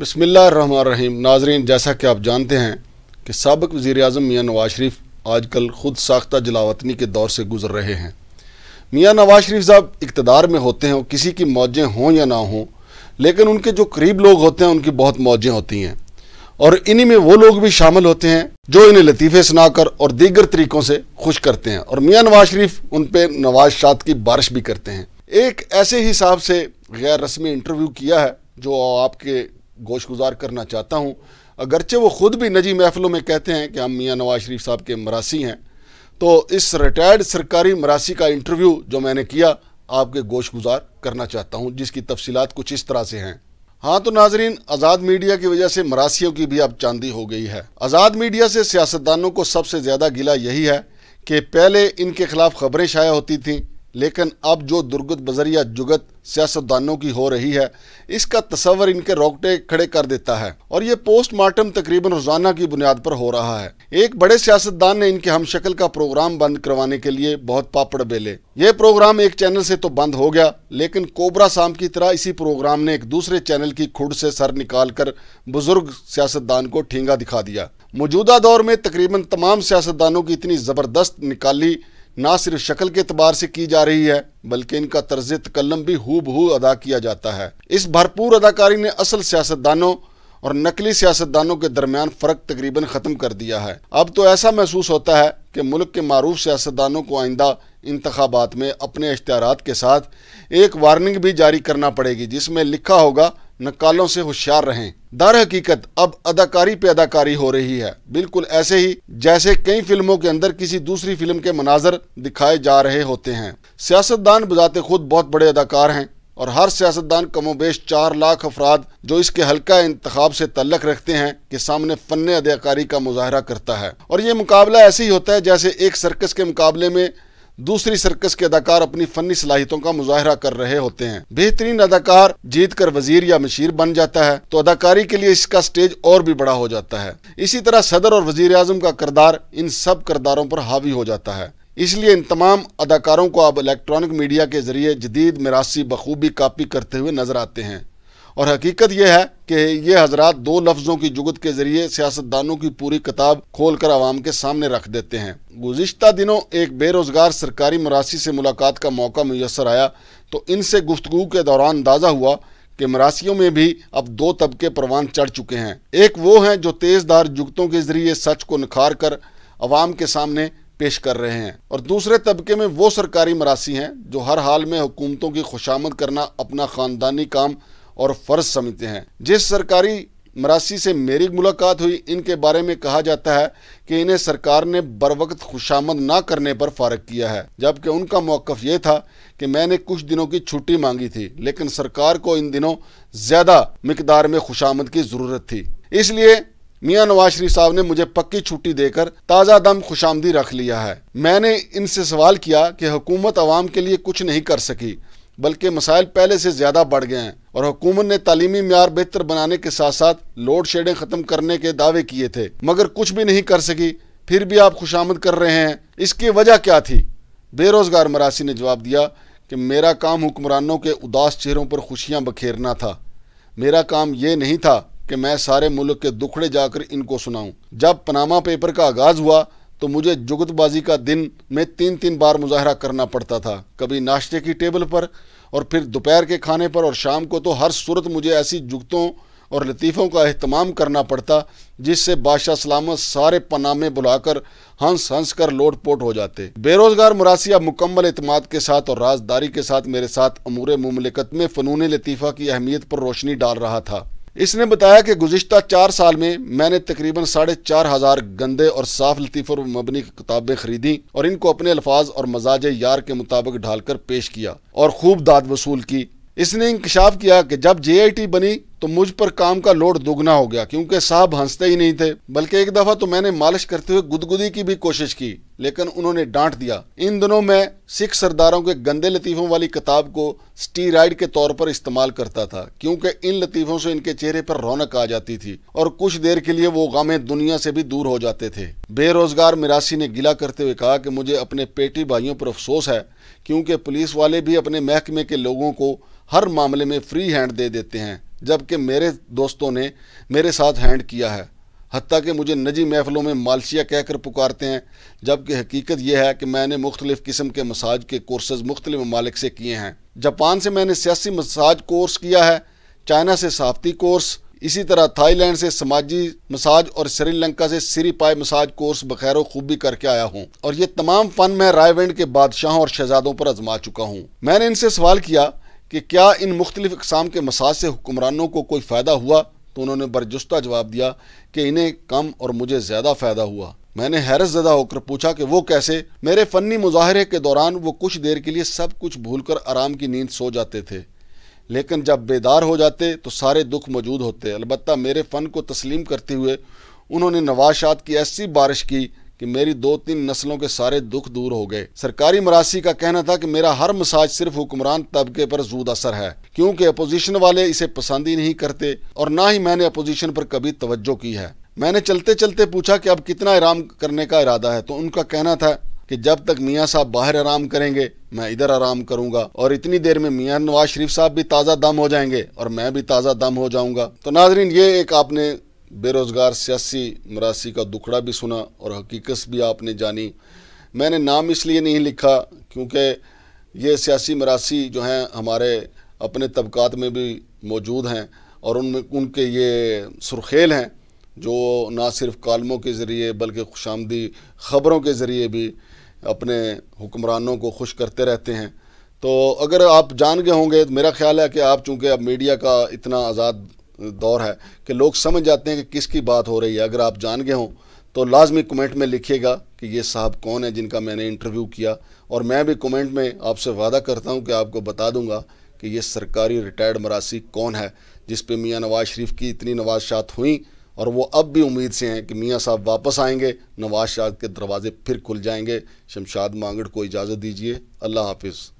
बसमीम नाजरीन जैसा कि आप जानते हैं कि सबक वज़ी अजम मियाँ नवाज शरीफ आज कल ख़ुद साख्ता जलावतनी के दौर से गुज़र रहे हैं मियाँ नवाज शरीफ साहब इकतदार में होते हैं और किसी की मौजें हों या ना हों लेकिन उनके जो करीब लोग होते हैं उनकी बहुत मौजें होती हैं और इन्हीं में वो लोग भी शामिल होते हैं जो इन्हें लतीफ़े सुनाकर और दीगर तरीक़ों से खुश करते हैं और मियाँ नवाज शरीफ उन पर शाद की बारिश भी करते हैं एक ऐसे ही हिसाब से गैर रस्मी इंटरव्यू किया है जो आपके गोश गुजार करना चाहता हूँ अगरचे वो ख़ुद भी नजी महफ़लों में कहते हैं कि हम मियाँ नवाज शरीफ साहब के मरासी हैं तो इस रिटायर्ड सरकारी मरासी का इंटरव्यू जो मैंने किया आपके गोश गुजार करना चाहता हूँ जिसकी तफसीत कुछ इस तरह से हैं हाँ तो नाजरीन आज़ाद मीडिया की वजह से मरासियों की भी अब चांदी हो गई है आज़ाद मीडिया से सियासतदानों को सबसे ज़्यादा गिला यही है कि पहले इनके खिलाफ खबरें शाया होती थीं लेकिन अब जो दुर्गत बजरिया जुगत सियासतदानों की हो रही है इसका तस्वर इनके रोकटे खड़े कर देता है और ये पोस्टमार्टम तकरीबन रोजाना की बुनियाद पर हो रहा है एक बड़े सियासतदान ने इनके हम शक्ल का प्रोग्राम बंद करवाने के लिए बहुत पापड़ बेले ये प्रोग्राम एक चैनल से तो बंद हो गया लेकिन कोबरा साम की तरह इसी प्रोग्राम ने एक दूसरे चैनल की खुड से सर निकाल कर बुजुर्ग सियासतदान को ठींगा दिखा दिया मौजूदा दौर में तकरीबन तमाम सियासतदानों की इतनी ज़बरदस्त निकाली ना सिर्फ शक्ल के अतबार से की जा रही है बल्कि इनका तर्ज तकलम भी हु बहू अदा किया जाता है इस भरपूर अदाकारी ने असल सियासतदानों और नकली सियासतदानों के दरमियान फ़र्क तकरीबन ख़त्म कर दिया है अब तो ऐसा महसूस होता है कि मुल्क के मरूफ सियासतदानों को आइंदा इंतबात में अपने इश्तारा के साथ एक वार्निंग भी जारी करना पड़ेगी जिसमें लिखा होगा नकालों से होशियार रहें दर हकीकत अब अदाकारी पे अदाकारी हो रही है बिल्कुल ऐसे ही जैसे कई फिल्मों के अंदर किसी दूसरी फिल्म के मनाजर दिखाए जा रहे होते हैं सियासतदान बजाते खुद बहुत बड़े अदाकार हैं और हर सियासतदान कमोबेश चार लाख अफराद जो इसके हल्का इंतखब से तल्लक रखते हैं के सामने फन अदाकारी का मुजाहरा करता है और ये मुकाबला ऐसे ही होता है जैसे एक सर्कस के मुकाबले में दूसरी सर्कस के अदाकार अपनी फनी सलाहितों का मुजाहरा कर रहे होते हैं बेहतरीन अदाकार जीत कर वजीर या मशीर बन जाता है तो अदाकारी के लिए इसका स्टेज और भी बड़ा हो जाता है इसी तरह सदर और वजीर अजम का किरदार इन सब किरदारों पर हावी हो जाता है इसलिए इन तमाम अदाकारों को अब इलेक्ट्रॉनिक मीडिया के जरिए जदीद मिरासी बखूबी कापी करते हुए नजर आते हैं और हकीकत यह है कि ये हजरात दो लफ्ज़ों की जुगत के ज़रिए सियासतदानों की पूरी किताब खोल कर आवाम के सामने रख देते हैं गुजशत दिनों एक बेरोज़गार सरकारी मरासी से मुलाकात का मौका मैसर आया तो इनसे गुफ्तु के दौरान अंदाज़ा हुआ कि मरासियों में भी अब दो तबके परवान चढ़ चुके हैं एक वो हैं जो तेज़दार जुगतों के ज़रिए सच को निखार कर अवाम के सामने पेश कर रहे हैं और दूसरे तबके में वो सरकारी मरासी हैं जो हर हाल में हुकूमतों की खुशामद करना अपना ख़ानदानी काम और फर्ज समझते हैं जिस सरकारी मरासी से मेरी मुलाकात हुई इनके बारे में कहा जाता है कि इन्हें सरकार ने बर वक्त खुशामद ना करने पर फारग किया है जबकि उनका मौक़ ये था कि मैंने कुछ दिनों की छुट्टी मांगी थी लेकिन सरकार को इन दिनों ज़्यादा मकदार में खुशामद की ज़रूरत थी इसलिए मियाँ नवाज शरीफ साहब ने मुझे पक्की छुट्टी देकर ताज़ा दम खुशामदी रख लिया है मैंने इनसे सवाल किया कि हुकूमत आवाम के लिए कुछ नहीं कर सकी बल्कि मसाइल पहले से ज़्यादा बढ़ गए हैं और हुकूमत ने तालीमी मैार बेहतर बनाने के साथ साथ लोड शेडिंग ख़त्म करने के दावे किए थे मगर कुछ भी नहीं कर सकी फिर भी आप खुशामद कर रहे हैं इसकी वजह क्या थी बेरोज़गार मरासी ने जवाब दिया कि मेरा काम हुक्मरानों के उदास चेहरों पर खुशियाँ बखेरना था मेरा काम ये नहीं था कि मैं सारे मुल्क के दुखड़े जाकर इनको सुनाऊं जब पनामा पेपर का आगाज़ हुआ तो मुझे जुगतबाजी का दिन में तीन तीन बार मुजाहरा करना पड़ता था कभी नाश्ते की टेबल पर और फिर दोपहर के खाने पर और शाम को तो हर सूरत मुझे ऐसी जुगतों और लतीफ़ों का अहतमाम करना पड़ता जिससे बादशाह सलामत सारे पनामे बुलाकर हंस हंस कर पोट हो जाते बेरोज़गार मुरासी अब मुकम्मल अतमाद के साथ और राजदारी के साथ मेरे साथ अमूर ममलिकत में फ़नून लतीफ़ा की अहमियत पर रोशनी डाल रहा था इसने बताया कि गुज्त चार साल में मैंने तकरीबन साढ़े चार हज़ार गंदे और साफ लतीफ़ों पर मबनी किताबें खरीदी और इनको अपने अल्फाज और मजाज यार के मुताबिक ढालकर पेश किया और खूब दाद वसूल की इसने इंकशाफ किया कि जब जे आई टी बनी तो मुझ पर काम का लोड दुगना हो गया क्योंकि साहब हंसते ही नहीं थे बल्कि एक दफा तो मैंने मालिश करते हुए गुदगुदी की भी कोशिश की लेकिन उन्होंने डांट दिया इन दिनों मैं सिख सरदारों के गंदे लतीफ़ों वाली किताब को स्टीराइड के तौर पर इस्तेमाल करता था क्योंकि इन लतीफ़ों से इनके चेहरे पर रौनक आ जाती थी और कुछ देर के लिए वो गामे दुनिया से भी दूर हो जाते थे बेरोजगार मिरासी ने गिला करते हुए कहा कि मुझे अपने पेटी भाइयों पर अफसोस है क्योंकि पुलिस वाले भी अपने महकमे के लोगों को हर मामले में फ्री हैंड दे देते हैं जबकि मेरे दोस्तों ने मेरे साथ हैंड किया है हती कि मुझे नजी महफ़लों में मालशिया कहकर पुकारते हैं जबकि हकीकत यह है कि मैंने मुख्तलिफ़ किस्म के मसाज के कोर्सेज मुख्तलि ममालिक से किए हैं जापान से मैंने सियासी मसाज कोर्स किया है चाइना से सहाफ़ती कोर्स इसी तरह थाईलैंड से समाजी मसाज और श्रीलंका से सिरी पाए मसाज कोर्स बखैर खूबी करके आया हूँ और ये तमाम फ़न मैं रायवेंड के बादशाहों और शहजादों पर आजमा चुका हूँ मैंने इनसे सवाल किया कि क्या इन मुख्तलिफ़ अकसाम के मसाज से हुक्मरानों को कोई फ़ायदा हुआ तो उन्होंने बरजुस्ता जवाब दिया कि इन्हें कम और मुझे ज़्यादा फ़ायदा हुआ मैंने हैरत ज़दा होकर पूछा कि वो कैसे मेरे फ़नी मुजाहरे के दौरान वो कुछ देर के लिए सब कुछ भूल कर आराम की नींद सो जाते थे लेकिन जब बेदार हो जाते तो सारे दुख मौजूद होते अलबत्त मेरे फ़न को तस्लीम करते हुए उन्होंने नवाशात की ऐसी बारिश की कि मेरी दो तीन नस्लों के सारे दुख दूर हो गए सरकारी मरासी का कहना था कि मेरा हर मसाज सिर्फ हुक्मरान तबके पर जूद असर है क्योंकि अपोजिशन वाले इसे पसंद ही नहीं करते और ना ही मैंने अपोजिशन पर कभी तवज्जो की है मैंने चलते चलते पूछा कि अब कितना आराम करने का इरादा है तो उनका कहना था कि जब तक मियाँ साहब बाहर आराम करेंगे मैं इधर आराम करूंगा और इतनी देर में मियाँ नवाज शरीफ साहब भी ताज़ा दम हो जाएंगे और मैं भी ताज़ा दम हो जाऊंगा तो नाजरीन ये एक आपने बेरोज़गार सियासी मरासी का दुखड़ा भी सुना और हकीकत भी आपने जानी मैंने नाम इसलिए नहीं लिखा क्योंकि ये सियासी मरासी जो हैं हमारे अपने तबक़ात में भी मौजूद हैं और उन उनके ये सुरखेल हैं जो ना सिर्फ कालमों के ज़रिए बल्कि आमदी ख़बरों के ज़रिए भी अपने हुक्मरानों को खुश करते रहते हैं तो अगर आप जान गए होंगे तो मेरा ख्याल है कि आप चूँकि अब मीडिया का इतना आज़ाद दौर है कि लोग समझ जाते हैं कि किसकी बात हो रही है अगर आप जान गए हों तो लाजमी कमेंट में लिखिएगा कि ये साहब कौन है जिनका मैंने इंटरव्यू किया और मैं भी कमेंट में आपसे वादा करता हूँ कि आपको बता दूँगा कि ये सरकारी रिटायर्ड मरासी कौन है जिस पे मियाँ नवाज शरीफ की इतनी नवाजशात हुई और वो अब भी उम्मीद से हैं कि मियाँ साहब वापस आएंगे नवाज शाह के दरवाज़े फिर खुल जाएंगे शमशाद मांगड़ को इजाज़त दीजिए अल्लाह हाफिज़